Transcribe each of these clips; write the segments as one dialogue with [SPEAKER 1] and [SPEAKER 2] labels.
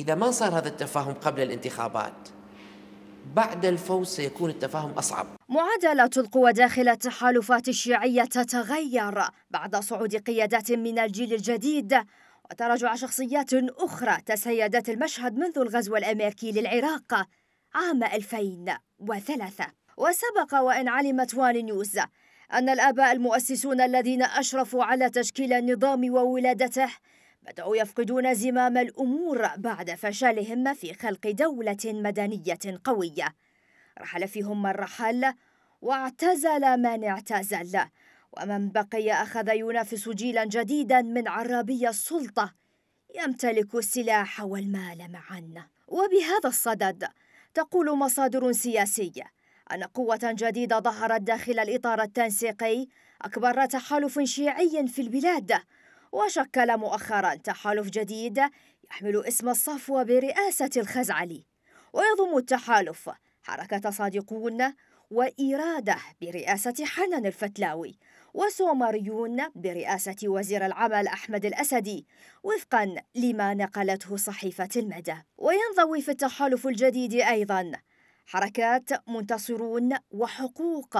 [SPEAKER 1] إذا ما صار هذا التفاهم قبل الانتخابات بعد الفوز سيكون التفاهم أصعب معادلة القوى داخل التحالفات الشيعية تتغير بعد صعود قيادات من الجيل الجديد وتراجع شخصيات أخرى تسيدت المشهد منذ الغزو الأمريكي للعراق عام 2003 وسبق وأن علمت وان نيوز أن الآباء المؤسسون الذين أشرفوا على تشكيل النظام وولادته بدأوا يفقدون زمام الأمور بعد فشلهم في خلق دولة مدنية قوية رحل فيهم من رحل واعتزل من اعتزل ومن بقي أخذ ينافس جيلا جديدا من عرابي السلطة يمتلك السلاح والمال معا وبهذا الصدد تقول مصادر سياسية أن قوة جديدة ظهرت داخل الإطار التنسيقي أكبر تحالف شيعي في البلاد وشكل مؤخرا تحالف جديد يحمل اسم الصفوة برئاسة الخزعلي ويضم التحالف حركة صادقون وإرادة برئاسة حنان الفتلاوي وسومريون برئاسة وزير العمل أحمد الأسدي وفقا لما نقلته صحيفة المدى وينضوي في التحالف الجديد أيضا حركات منتصرون وحقوق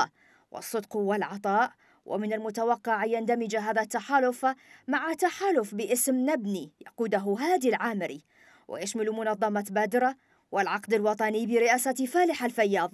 [SPEAKER 1] والصدق والعطاء ومن المتوقع أن يندمج هذا التحالف مع تحالف باسم نبني يقوده هادي العامري ويشمل منظمة بادرة والعقد الوطني برئاسة فالح الفياض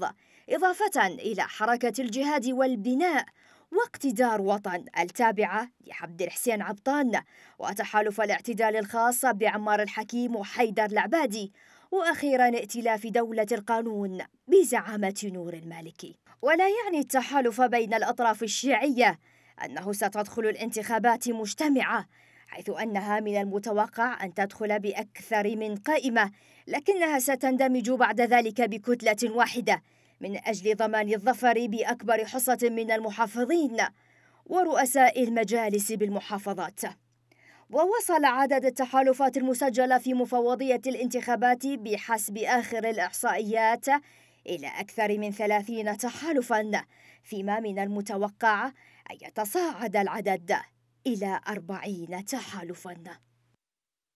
[SPEAKER 1] إضافة إلى حركة الجهاد والبناء واقتدار وطن التابعة لعبد الحسين عبطان وتحالف الاعتدال الخاص بعمار الحكيم وحيدر العبادي وأخيرا ائتلاف دولة القانون بزعامة نور المالكي ولا يعني التحالف بين الأطراف الشيعية أنه ستدخل الانتخابات مجتمعة حيث أنها من المتوقع أن تدخل بأكثر من قائمة لكنها ستندمج بعد ذلك بكتلة واحدة من أجل ضمان الظفر بأكبر حصة من المحافظين ورؤساء المجالس بالمحافظات ووصل عدد التحالفات المسجلة في مفوضية الانتخابات بحسب آخر الإحصائيات إلى أكثر من ثلاثين تحالفا فيما من المتوقع أن يتصاعد العدد إلى أربعين تحالفا